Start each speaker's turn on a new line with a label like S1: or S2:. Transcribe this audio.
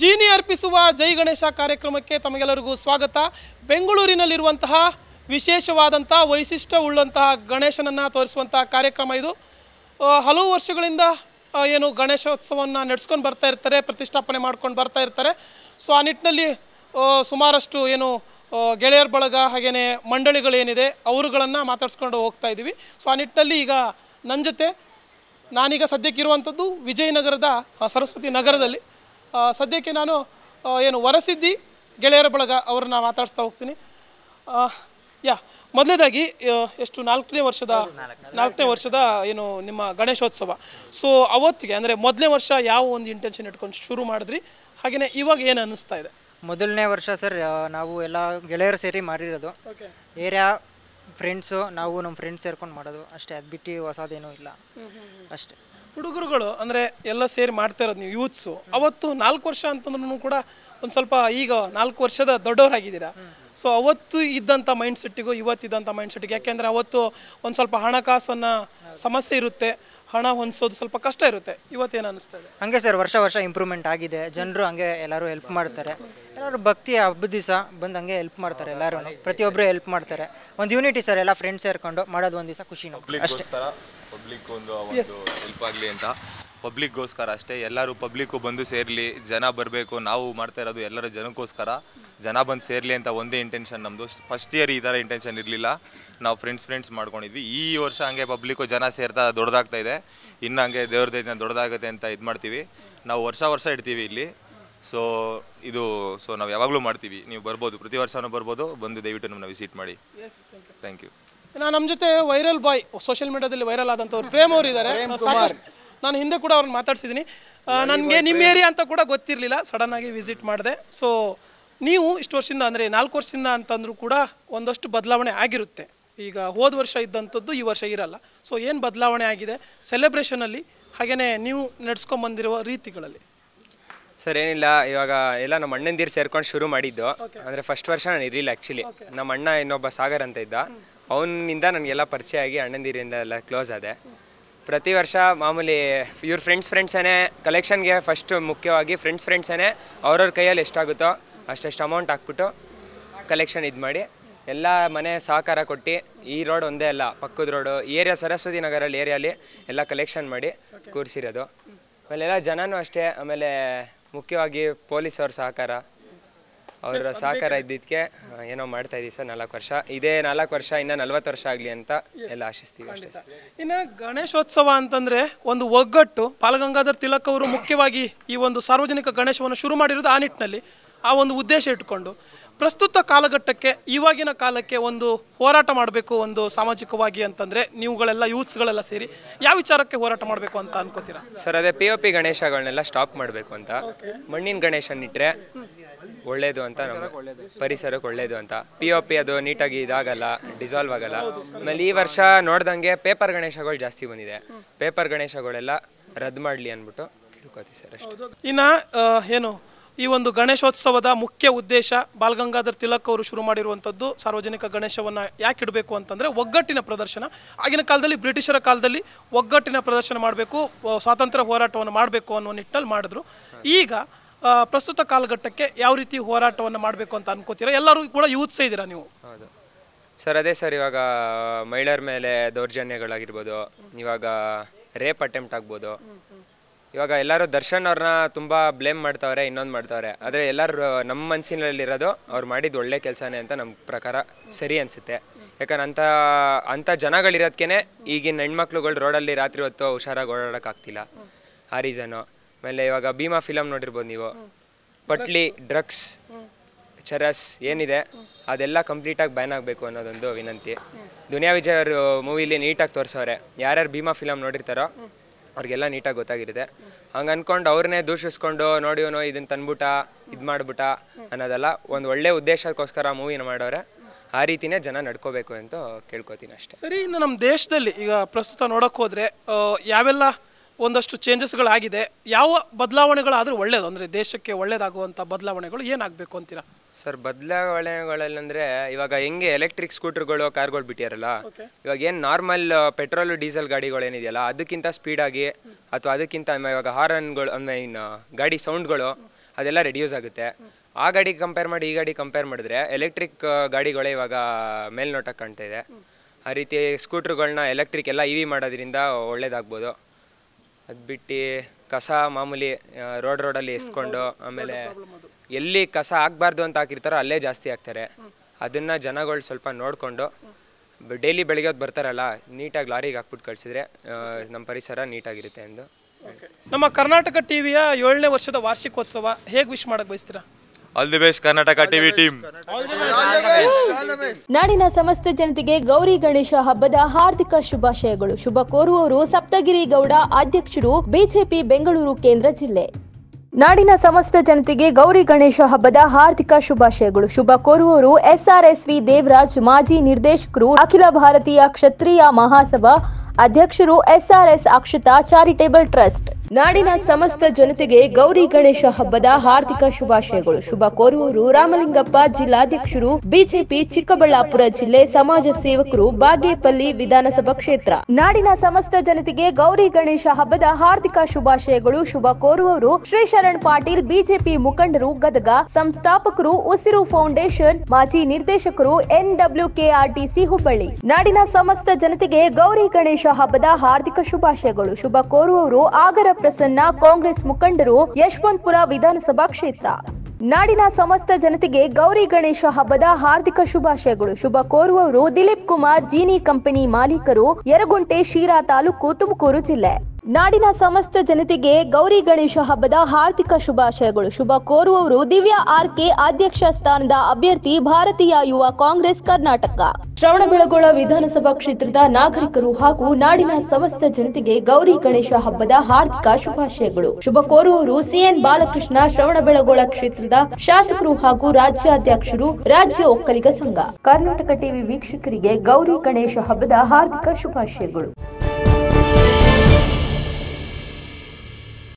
S1: ಜೀನಿ ಅರ್ಪಿಸುವ ಜೈ ಗಣೇಶ ಕಾರ್ಯಕ್ರಮಕ್ಕೆ ತಮಗೆಲ್ಲರಿಗೂ ಸ್ವಾಗತ ಬೆಂಗಳೂರಿನಲ್ಲಿರುವಂತಹ ವಿಶೇಷವಾದಂಥ ವೈಶಿಷ್ಟ್ಯ ಉಳ್ಳಂತಹ ಗಣೇಶನನ್ನು ತೋರಿಸುವಂತಹ ಕಾರ್ಯಕ್ರಮ ಇದು ಹಲವು ವರ್ಷಗಳಿಂದ ಏನು ಗಣೇಶೋತ್ಸವವನ್ನು ನಡೆಸ್ಕೊಂಡು ಬರ್ತಾ ಇರ್ತಾರೆ ಪ್ರತಿಷ್ಠಾಪನೆ ಮಾಡ್ಕೊಂಡು ಬರ್ತಾ ಇರ್ತಾರೆ ಸೊ ಆ ನಿಟ್ಟಿನಲ್ಲಿ ಸುಮಾರಷ್ಟು ಏನು ಗೆಳೆಯರ ಬಳಗ ಹಾಗೇನೆ ಮಂಡಳಿಗಳೇನಿದೆ ಅವರುಗಳನ್ನು ಮಾತಾಡ್ಸ್ಕೊಂಡು ಹೋಗ್ತಾ ಇದ್ದೀವಿ ಸೊ ಆ ನಿಟ್ಟಿನಲ್ಲಿ ಈಗ ನನ್ನ ಜೊತೆ ನಾನೀಗ ಸದ್ಯಕ್ಕಿರುವಂಥದ್ದು ವಿಜಯನಗರದ ಸರಸ್ವತಿ ನಗರದಲ್ಲಿ ಸದ್ಯಕ್ಕೆ ನಾನು ಏನು ವರಸಿದ್ದಿ ಗೆಳೆಯರ ಬಳಗ ಅವ್ರನ್ನ ಮಾತಾಡಿಸ್ತಾ ಹೋಗ್ತೀನಿ ಯಾ ಮೊದಲನೇದಾಗಿ ಎಷ್ಟು ನಾಲ್ಕನೇ ವರ್ಷದ ನಾಲ್ಕನೇ ವರ್ಷದ ಏನು ನಿಮ್ಮ ಗಣೇಶೋತ್ಸವ ಸೊ ಅವತ್ತಿಗೆ ಅಂದರೆ ಮೊದಲನೇ ವರ್ಷ ಯಾವ ಒಂದು ಇಂಟೆನ್ಷನ್ ಇಟ್ಕೊಂಡು ಶುರು ಮಾಡಿದ್ರಿ ಹಾಗೆಯೇ ಇವಾಗ ಏನು ಅನ್ನಿಸ್ತಾ ಇದೆ
S2: ಮೊದಲನೇ ವರ್ಷ ಸರ್ ನಾವು ಎಲ್ಲ ಗೆಳೆಯರು ಸೇರಿ ಮಾಡಿರೋದು ಏರಿಯಾ ಫ್ರೆಂಡ್ಸು ನಾವು ನಮ್ಮ ಫ್ರೆಂಡ್ಸ್ ಸೇರ್ಕೊಂಡು ಮಾಡೋದು ಅಷ್ಟೇ ಅದು ಬಿಟ್ಟು ಹೊಸದೇನೂ ಇಲ್ಲ
S1: ಅಷ್ಟೇ ಹುಡುಗರುಗಳು ಅಂದರೆ ಎಲ್ಲ ಸೇರಿ ಮಾಡ್ತಾ ಇರೋದು ನೀವು ಯೂತ್ಸು ಅವತ್ತು ನಾಲ್ಕು ವರ್ಷ ಅಂತಂದ್ರೂ ಕೂಡ ಒಂದು ಸ್ವಲ್ಪ ಈಗ ನಾಲ್ಕು ವರ್ಷದ ದೊಡ್ಡವರಾಗಿದ್ದೀರಾ ಸೊ ಅವತ್ತು ಇದ್ದಂಥ ಮೈಂಡ್ ಸೆಟ್ಟಿಗೂ ಇದ್ದಂಥ ಮೈಂಡ್ ಸೆಟ್ಟಿಗೆ ಯಾಕೆಂದರೆ ಅವತ್ತು ಒಂದು ಸ್ವಲ್ಪ ಹಣಕಾಸನ್ನು ಸಮಸ್ಯೆ ಇರುತ್ತೆ ಹಣ ಹೊಂದಿಸೋದು ಸ್ವಲ್ಪ ಕಷ್ಟ ಇರುತ್ತೆ ಇವತ್ತೇನು ಅನಿಸ್ತದೆ
S2: ಹಂಗೆ ಸರ್ ವರ್ಷ ವರ್ಷ ಇಂಪ್ರೂವ್ಮೆಂಟ್ ಆಗಿದೆ ಜನರು ಹಂಗೆ ಎಲ್ಲರೂ ಹೆಲ್ಪ್ ಮಾಡ್ತಾರೆ ಎಲ್ಲರೂ ಭಕ್ತಿ ಹಬ್ಬದ ದಿವಸ ಬಂದು ಹಂಗೆ ಹೆಲ್ಪ್ ಮಾಡ್ತಾರೆ ಎಲ್ಲರೂ ಪ್ರತಿಯೊಬ್ಬರು ಹೆಲ್ಪ್ ಮಾಡ್ತಾರೆ ಒಂದು ಯೂನಿಟಿ ಸರ್ ಎಲ್ಲ ಫ್ರೆಂಡ್ಸ್ ಸೇರ್ಕೊಂಡು ಮಾಡೋದು ಒಂದು ದಿವಸ ಖುಷಿ ಅಷ್ಟೇ ಪಬ್ಲಿಕ್ ಒಂದು ಒಂದು ಹೆಲ್ಪ್ ಆಗಲಿ ಅಂತ ಪಬ್ಲಿಕ್ಗೋಸ್ಕರ ಅಷ್ಟೇ ಎಲ್ಲರೂ ಪಬ್ಲಿಕ್ಕು ಬಂದು ಸೇರಲಿ ಜನ ಬರಬೇಕು ನಾವು ಮಾಡ್ತಾ ಇರೋದು ಎಲ್ಲರ ಜನಕ್ಕೋಸ್ಕರ ಜನ ಬಂದು ಸೇರಲಿ ಅಂತ ಒಂದೇ ಇಂಟೆನ್ಷನ್ ನಮ್ಮದು ಫಸ್ಟ್ ಇಯರ್ ಈ ಥರ ಇಂಟೆನ್ಷನ್ ಇರಲಿಲ್ಲ ನಾವು ಫ್ರೆಂಡ್ಸ್ ಫ್ರೆಂಡ್ಸ್ ಮಾಡ್ಕೊಂಡಿದ್ವಿ ಈ ವರ್ಷ ಹಂಗೆ ಪಬ್ಲಿಕ್ಕು ಜನ ಸೇರ್ತಾ ದೊಡ್ಡದಾಗ್ತಾ ಇದೆ ಇನ್ನು ಹಂಗೆ ದೇವ್ರ ದೈತ್ಯ ದೊಡ್ಡದಾಗುತ್ತೆ ಅಂತ ಇದು ಮಾಡ್ತೀವಿ ನಾವು ವರ್ಷ ವರ್ಷ ಇಡ್ತೀವಿ ಇಲ್ಲಿ ಸೊ ಇದು ಸೊ ನಾವು ಯಾವಾಗಲೂ ಮಾಡ್ತೀವಿ ನೀವು ಬರ್ಬೋದು ಪ್ರತಿ ವರ್ಷನೂ ಬರ್ಬೋದು ಬಂದು ದಯವಿಟ್ಟು ನಮ್ಮನ್ನ ವಿಸಿಟ್ ಮಾಡಿ ಥ್ಯಾಂಕ್ ಯು
S1: ನಾನು ನಮ್ಮ ಜೊತೆ ವೈರಲ್ ಬಾಯ್ ಸೋಷಿಯಲ್ ಮೀಡಿಯಾದಲ್ಲಿ ವೈರಲ್ ಆದಂಥವ್ರು ಪ್ರೇಮ್ ಅವರು ಇದ್ದಾರೆ ನಾನು ಹಿಂದೆ ಕೂಡ ಅವ್ರನ್ನ ಮಾತಾಡ್ಸಿದ್ದೀನಿ ನನಗೆ ನಿಮ್ಮ ಏರಿಯಾ ಅಂತ ಕೂಡ ಗೊತ್ತಿರಲಿಲ್ಲ ಸಡನ್ ಆಗಿ ವಿಸಿಟ್ ಮಾಡಿದೆ ಸೊ ನೀವು ಇಷ್ಟು ವರ್ಷದಿಂದ ಅಂದರೆ ನಾಲ್ಕು ವರ್ಷದಿಂದ ಅಂತಂದ್ರೂ ಕೂಡ ಒಂದಷ್ಟು ಬದಲಾವಣೆ ಆಗಿರುತ್ತೆ ಈಗ ಹೋದ ವರ್ಷ ಇದ್ದಂಥದ್ದು ಈ ವರ್ಷ ಇರಲ್ಲ ಸೊ ಏನು ಬದಲಾವಣೆ ಆಗಿದೆ ಸೆಲೆಬ್ರೇಷನಲ್ಲಿ ಹಾಗೆಯೇ ನೀವು ನಡೆಸ್ಕೊಂಬಂದಿರುವ ರೀತಿಗಳಲ್ಲಿ
S2: ಸರ್ ಏನಿಲ್ಲ ಇವಾಗ ಎಲ್ಲ ನಮ್ಮ ಅಣ್ಣಂದಿರು ಸೇರ್ಕೊಂಡು ಶುರು ಮಾಡಿದ್ದು ಅಂದರೆ ಫಸ್ಟ್ ವರ್ಷ ನಾನು ಇರಲಿಲ್ಲ ಆ್ಯಕ್ಚುಲಿ ನಮ್ಮ ಅಣ್ಣ ಇನ್ನೊಬ್ಬ ಸಾಗರ್ ಅಂತ ಇದ್ದ ಅವನಿಂದ ನನಗೆಲ್ಲ ಪರಿಚಯ ಆಗಿ ಅಣ್ಣಂದಿರಿಂದ ಎಲ್ಲ ಕ್ಲೋಸ್ ಆದೆ ಪ್ರತಿ ವರ್ಷ ಮಾಮೂಲಿ ಇವ್ರ ಫ್ರೆಂಡ್ಸ್ ಫ್ರೆಂಡ್ಸೇ ಕಲೆಕ್ಷನ್ಗೆ ಫಸ್ಟ್ ಮುಖ್ಯವಾಗಿ ಫ್ರೆಂಡ್ಸ್ ಫ್ರೆಂಡ್ಸೇ ಅವ್ರವ್ರ ಕೈಯಲ್ಲಿ ಎಷ್ಟಾಗುತ್ತೋ ಅಷ್ಟೆಷ್ಟು ಅಮೌಂಟ್ ಹಾಕ್ಬಿಟ್ಟು ಕಲೆಕ್ಷನ್ ಇದು ಮಾಡಿ ಎಲ್ಲ ಮನೆ ಸಹಕಾರ ಕೊಟ್ಟು ಈ ರೋಡ್ ಒಂದೇ ಅಲ್ಲ ಪಕ್ಕದ ರೋಡು ಏರಿಯಾ ಸರಸ್ವತಿ ನಗರಲ್ಲಿ ಏರಿಯಲ್ಲಿ ಎಲ್ಲ ಕಲೆಕ್ಷನ್ ಮಾಡಿ ಕೂರಿಸಿರೋದು ಆಮೇಲೆಲ್ಲ ಜನನೂ ಅಷ್ಟೇ ಆಮೇಲೆ ಮುಖ್ಯವಾಗಿ ಪೊಲೀಸವ್ರ ಸಹಕಾರ
S3: ಅವರ ಸಹಕಾರ
S2: ಇದ್ದಿದ್ದಕ್ಕೆ ಏನೋ ಮಾಡ್ತಾ ಇದ್ದೀವಿ ಸರ್ ನಾಲ್ಕು ವರ್ಷ ಇದೇ ನಾಲ್ಕು ವರ್ಷ ಇನ್ನ ನಲ್ವತ್ತು ವರ್ಷ ಆಗಲಿ ಅಂತ ಎಲ್ಲ ಆಶಿಸ್ತೀವಿ ಅಷ್ಟೇ
S1: ಸರ್ ಇನ್ನು ಗಣೇಶೋತ್ಸವ ಅಂತಂದ್ರೆ ಒಂದು ಒಗ್ಗಟ್ಟು ಪಾಲಗಂಗಾಧರ್ ತಿಲಕ್ ಅವರು ಮುಖ್ಯವಾಗಿ ಈ ಒಂದು ಸಾರ್ವಜನಿಕ ಗಣೇಶವನ್ನು ಶುರು ಮಾಡಿರೋದು ಆ ನಿಟ್ಟಿನಲ್ಲಿ ಆ ಒಂದು ಉದ್ದೇಶ ಇಟ್ಕೊಂಡು ಪ್ರಸ್ತುತ ಕಾಲಘಟ್ಟಕ್ಕೆ ಇವಾಗಿನ ಕಾಲಕ್ಕೆ ಒಂದು ಹೋರಾಟ ಮಾಡಬೇಕು ಒಂದು ಸಾಮಾಜಿಕವಾಗಿ ಅಂತಂದರೆ ನೀವುಗಳೆಲ್ಲ ಯೂತ್ಸ್ಗಳೆಲ್ಲ ಸೇರಿ ಯಾವ ವಿಚಾರಕ್ಕೆ ಹೋರಾಟ ಮಾಡಬೇಕು ಅಂತ ಅನ್ಕೋತೀರಾ
S2: ಸರ್ ಅದೇ ಪಿ ಒ ಪಿ ಗಣೇಶಗಳನ್ನೆಲ್ಲ ಸ್ಟಾಪ್ ಮಾಡಬೇಕು ಅಂತ ಮಣ್ಣಿನ ಗಣೇಶನ್ ಒಳ್ಳೇದು ಅಂತ ನಮ್ಮ ಪರಿಸರಕ್ಕೆ ಒಳ್ಳೇದು ಅಂತ ಪಿ ಒ ಪಿ ಅದು ನೀಟಾಗಿ ಇದಾಗಲ್ಲ ಡಿಸಾಲ್ವ್ ಆಗಲ್ಲ ಆಮೇಲೆ ಈ ವರ್ಷ ನೋಡ್ದಂಗೆ ಪೇಪರ್ ಗಣೇಶಗಳು ಜಾಸ್ತಿ ಬಂದಿದೆ ಪೇಪರ್ ಗಣೇಶಗಳೆಲ್ಲ ರದ್ದು ಮಾಡಲಿ ಅಂದ್ಬಿಟ್ಟು ಕೇಳ್ಕೊತೀವಿ ಸರ್ ಅಷ್ಟೇ
S1: ಇನ್ನು ಏನು ಈ ಒಂದು ಗಣೇಶೋತ್ಸವದ ಮುಖ್ಯ ಉದ್ದೇಶ ಬಾಲ್ಗಂಗಾಧರ್ ತಿಲಕ್ ಅವರು ಶುರು ಮಾಡಿರುವಂಥದ್ದು ಸಾರ್ವಜನಿಕ ಗಣೇಶವನ್ನು ಯಾಕೆ ಇಡಬೇಕು ಅಂತಂದರೆ ಒಗ್ಗಟ್ಟಿನ ಪ್ರದರ್ಶನ ಆಗಿನ ಕಾಲದಲ್ಲಿ ಬ್ರಿಟಿಷರ ಕಾಲದಲ್ಲಿ ಒಗ್ಗಟ್ಟಿನ ಪ್ರದರ್ಶನ ಮಾಡಬೇಕು ಸ್ವಾತಂತ್ರ್ಯ ಹೋರಾಟವನ್ನು ಮಾಡಬೇಕು ಅನ್ನೋ ನಿಟ್ಟಲ್ಲಿ ಮಾಡಿದ್ರು ಈಗ ಪ್ರಸ್ತುತ ಕಾಲಘಟ್ಟಕ್ಕೆ ಯಾವ ರೀತಿ ಹೋರಾಟವನ್ನು ಮಾಡಬೇಕು ಅಂತ ಅನ್ಕೋತೀರಾ ಎಲ್ಲರೂ ಕೂಡ ಯೂತ್ಸ್ ಇದ್ದೀರಾ ನೀವು
S2: ಸರ್ ಅದೇ ಸರ್ ಇವಾಗ ಮಹಿಳೆಯರ ಮೇಲೆ ದೌರ್ಜನ್ಯಗಳಾಗಿರ್ಬೋದು ಇವಾಗ ರೇಪ್ ಅಟೆಂಪ್ಟ್ ಆಗ್ಬೋದು ಇವಾಗ ಎಲ್ಲರೂ ದರ್ಶನ್ ಅವ್ರನ್ನ ತುಂಬ ಬ್ಲೇಮ್ ಮಾಡ್ತಾವ್ರೆ ಇನ್ನೊಂದು ಮಾಡ್ತಾವ್ರೆ ಆದರೆ ಎಲ್ಲರೂ ನಮ್ಮ ಮನಸ್ಸಿನಲ್ಲಿರೋದು ಅವ್ರು ಮಾಡಿದ ಒಳ್ಳೆ ಕೆಲಸನೇ ಅಂತ ನಮ್ಮ ಪ್ರಕಾರ ಸರಿ ಅನಿಸುತ್ತೆ ಯಾಕಂದ್ರೆ ಅಂಥ ಅಂಥ ಜನಗಳಿರೋದಕ್ಕೇ ಈಗಿನ ಹೆಣ್ಮಕ್ಳುಗಳು ರೋಡಲ್ಲಿ ರಾತ್ರಿ ಹೊತ್ತು ಹುಷಾರಾಗಿ ಓಡಾಡೋಕ್ಕಾಗ್ತಿಲ್ಲ ಆ ರೀಸನು ಆಮೇಲೆ ಇವಾಗ ಭೀಮಾ ಫಿಲಮ್ ನೋಡಿರ್ಬೋದು ನೀವು ಪಟ್ಲಿ ಡ್ರಗ್ಸ್ ಚರಸ್ ಏನಿದೆ ಅದೆಲ್ಲ ಕಂಪ್ಲೀಟಾಗಿ ಬ್ಯಾನ್ ಆಗಬೇಕು ಅನ್ನೋದೊಂದು ವಿನಂತಿ ದುನಿಯಾ ವಿಜಯ್ ಅವರು ಮೂವಿಲಿ ನೀಟಾಗಿ ತೋರಿಸೋರೆ ಯಾರ್ಯಾರು ಭೀಮಾ ಫಿಲಮ್ ನೋಡಿರ್ತಾರೋ ಅವ್ರಿಗೆಲ್ಲ ನೀಟಾಗಿ ಗೊತ್ತಾಗಿರುತ್ತೆ ಹಂಗೆ ಅಂದ್ಕೊಂಡು ಅವ್ರನ್ನೇ ದೂಷಿಸ್ಕೊಂಡು ನೋಡಿ ಇದನ್ನು ಇದನ್ನ ತಂದ್ಬಿಟ್ಟ ಇದು ಮಾಡ್ಬಿಟ್ಟ ಅನ್ನೋದೆಲ್ಲ ಒಂದು ಒಳ್ಳೆ ಉದ್ದೇಶಕ್ಕೋಸ್ಕರ ಮೂವಿನ ಮಾಡೋರೆ ಆ ರೀತಿನೇ ಜನ ನಡ್ಕೋಬೇಕು ಅಂತ ಕೇಳ್ಕೊತೀನಿ ಅಷ್ಟೇ
S1: ಸರಿ ಇನ್ನು ನಮ್ಮ ದೇಶದಲ್ಲಿ ಈಗ ಪ್ರಸ್ತುತ ನೋಡೋಕೆ ಹೋದರೆ ಯಾವೆಲ್ಲ ಒಂದಷ್ಟು ಚೇಂಜಸ್ಗಳಾಗಿದೆ ಯಾವ ಬದಲಾವಣೆಗಳಾದರೂ ಒಳ್ಳೇದು ಅಂದರೆ ದೇಶಕ್ಕೆ ಒಳ್ಳೇದಾಗುವಂಥ ಬದಲಾವಣೆಗಳು ಏನಾಗಬೇಕು ಅಂತೀರಾ
S2: ಸರ್ ಬದಲಾವಣೆಗಳಲ್ಲಂದರೆ ಇವಾಗ ಹೆಂಗೆ ಎಲೆಕ್ಟ್ರಿಕ್ ಸ್ಕೂಟರ್ಗಳು ಕಾರ್ಗಳು ಬಿಟ್ಟಿರಲ್ಲ ಇವಾಗ ಏನು ನಾರ್ಮಲ್ ಪೆಟ್ರೋಲು ಡೀಸೆಲ್ ಗಾಡಿಗಳು ಏನಿದೆಯಲ್ಲ ಅದಕ್ಕಿಂತ ಸ್ಪೀಡಾಗಿ ಅಥವಾ ಅದಕ್ಕಿಂತ ಇವಾಗ ಹಾರನ್ಗಳು ಮೀನ್ ಗಾಡಿ ಸೌಂಡ್ಗಳು ಅದೆಲ್ಲ ರೆಡ್ಯೂಸ್ ಆಗುತ್ತೆ ಆ ಗಾಡಿ ಕಂಪೇರ್ ಮಾಡಿ ಈ ಗಾಡಿ ಕಂಪೇರ್ ಮಾಡಿದ್ರೆ ಎಲೆಕ್ಟ್ರಿಕ್ ಗಾಡಿಗಳೇ ಇವಾಗ ಮೇಲ್ನೋಟಕ್ಕೆ ಕಾಣ್ತಾ ಇದೆ ಆ ರೀತಿ ಸ್ಕೂಟ್ರ್ಗಳನ್ನ ಎಲೆಕ್ಟ್ರಿಕ್ ಎಲ್ಲ ಇ e ವಿ ಮಾಡೋದ್ರಿಂದ ಒಳ್ಳೇದಾಗ್ಬೋದು ಅದು ಬಿಟ್ಟು ಕಸ ಮಾಮೂಲಿ ರೋಡ್ ರೋಡಲ್ಲಿ ಎಸ್ಕೊಂಡು ಆಮೇಲೆ ಎಲ್ಲಿ ಕಸ ಆಗಬಾರ್ದು ಅಂತ ಹಾಕಿರ್ತಾರೋ ಅಲ್ಲೇ ಜಾಸ್ತಿ ಹಾಕ್ತಾರೆ ಅದನ್ನು ಜನಗಳು ಸ್ವಲ್ಪ ನೋಡಿಕೊಂಡು ಡೈಲಿ ಬೆಳಿಗ್ಗೆ ಹೊತ್ತು ಬರ್ತಾರಲ್ಲ ನೀಟಾಗಿ ಲಾರಿಗೆ ಹಾಕ್ಬಿಟ್ಟು ಕಳಿಸಿದ್ರೆ ನಮ್ಮ ಪರಿಸರ ನೀಟಾಗಿರುತ್ತೆ ಎಂದು
S1: ನಮ್ಮ ಕರ್ನಾಟಕ ಟಿವಿಯ ಏಳನೇ ವರ್ಷದ ವಾರ್ಷಿಕೋತ್ಸವ ಹೇಗೆ ವಿಶ್ ಮಾಡಕ್ಕೆ ಬಯಸ್ತೀರಾ
S3: ನಾಡಿನ ಸಮಸ್ತ ಜನತೆಗೆ ಗೌರಿ ಗಣೇಶ ಹಬ್ಬದ ಹಾರ್ದಿಕ ಶುಭಾಶಯಗಳು ಶುಭ ಕೋರುವವರು ಸಪ್ತಗಿರಿ ಗೌಡ ಅಧ್ಯಕ್ಷರು ಬಿಜೆಪಿ ಬೆಂಗಳೂರು ಕೇಂದ್ರ ಜಿಲ್ಲೆ ನಾಡಿನ ಸಮಸ್ತ ಜನತೆಗೆ ಗೌರಿ ಗಣೇಶ ಹಬ್ಬದ ಹಾರ್ದಿಕ ಶುಭಾಶಯಗಳು ಶುಭ ಕೋರುವವರು ಎಸ್ಆರ್ಎಸ್ವಿ ದೇವರಾಜ್ ಮಾಜಿ ನಿರ್ದೇಶಕರು ಅಖಿಲ ಭಾರತೀಯ ಕ್ಷತ್ರಿಯ ಮಹಾಸಭಾ ಅಧ್ಯಕ್ಷರು ಎಸ್ಆರ್ಎಸ್ ಅಕ್ಷತಾ ಚಾರಿಟೇಬಲ್ ಟ್ರಸ್ಟ್ ನಾಡಿನ ಸಮಸ್ತ ಜನತೆಗೆ ಗೌರಿ ಗಣೇಶ ಹಬ್ಬದ ಹಾರ್ದಿಕ ಶುಭಾಶಯಗಳು ಶುಭ ಕೋರುವವರು ರಾಮಲಿಂಗಪ್ಪ ಜಿಲ್ಲಾಧ್ಯಕ್ಷರು ಬಿಜೆಪಿ ಚಿಕ್ಕಬಳ್ಳಾಪುರ ಜಿಲ್ಲೆ ಸಮಾಜ ಸೇವಕರು ಬಾಗೇಪಲ್ಲಿ ವಿಧಾನಸಭಾ ಕ್ಷೇತ್ರ ನಾಡಿನ ಸಮಸ್ತ ಜನತೆಗೆ ಗೌರಿ ಗಣೇಶ ಹಬ್ಬದ ಹಾರ್ದಿಕ ಶುಭಾಶಯಗಳು ಶುಭ ಕೋರುವವರು ಶ್ರೀ ಶರಣ್ ಪಾಟೀಲ್ ಬಿಜೆಪಿ ಮುಖಂಡರು ಗದಗ ಸಂಸ್ಥಾಪಕರು ಉಸಿರು ಫೌಂಡೇಶನ್ ಮಾಜಿ ನಿರ್ದೇಶಕರು ಎನ್ ಡಬ್ಲ್ಯೂ ಕೆಆರ್ಟಿಸಿ ಹುಬ್ಬಳ್ಳಿ ನಾಡಿನ ಸಮಸ್ತ ಜನತೆಗೆ ಗೌರಿ ಗಣೇಶ ಹಬ್ಬದ ಹಾರ್ದಿಕ ಶುಭಾಶಯಗಳು ಶುಭ ಕೋರುವವರು ಆಗರ ಪ್ರಸನ್ನ ಕಾಂಗ್ರೆಸ್ ಮುಖಂಡರು ಯಶವಂತಪುರ ವಿಧಾನಸಭಾ ಕ್ಷೇತ್ರ ನಾಡಿನ ಸಮಸ್ತ ಜನತೆಗೆ ಗೌರಿ ಗಣೇಶ ಹಬ್ಬದ ಹಾರ್ದಿಕ ಶುಭಾಶಯಗಳು ಶುಭ ಕೋರುವವರು ದಿಲೀಪ್ ಕುಮಾರ್ ಜೀನಿ ಕಂಪನಿ ಮಾಲೀಕರು ಯರಗುಂಟೆ ಶಿರಾ ತಾಲೂಕು ತುಮಕೂರು ಜಿಲ್ಲೆ ನಾಡಿನ ಸಮಸ್ತ ಜನತೆಗೆ ಗೌರಿ ಗಣೇಶ ಹಬ್ಬದ ಹಾರ್ದಿಕ ಶುಭಾಶಯಗಳು ಶುಭ ಕೋರುವವರು ದಿವ್ಯಾ ಆರ್ಕೆ ಅಧ್ಯಕ್ಷ ಸ್ಥಾನದ ಅಭ್ಯರ್ಥಿ ಭಾರತೀಯ ಯುವ ಕಾಂಗ್ರೆಸ್ ಕರ್ನಾಟಕ ಶ್ರವಣಬೆಳಗೊಳ ವಿಧಾನಸಭಾ ಕ್ಷೇತ್ರದ ನಾಗರಿಕರು ಹಾಗೂ ನಾಡಿನ ಸಮಸ್ತ ಜನತೆಗೆ ಗೌರಿ ಗಣೇಶ ಹಬ್ಬದ ಹಾರ್ದಿಕ ಶುಭಾಶಯಗಳು ಶುಭ ಕೋರುವವರು ಸಿಎನ್ ಬಾಲಕೃಷ್ಣ ಶ್ರವಣಬೆಳಗೊಳ ಕ್ಷೇತ್ರದ ಶಾಸಕರು ಹಾಗೂ ರಾಜ್ಯಾಧ್ಯಕ್ಷರು ರಾಜ್ಯ ಒಕ್ಕಲಿಗ ಸಂಘ ಕರ್ನಾಟಕ ಟಿವಿ ವೀಕ್ಷಕರಿಗೆ ಗೌರಿ ಗಣೇಶ ಹಬ್ಬದ ಹಾರ್ದಿಕ ಶುಭಾಶಯಗಳು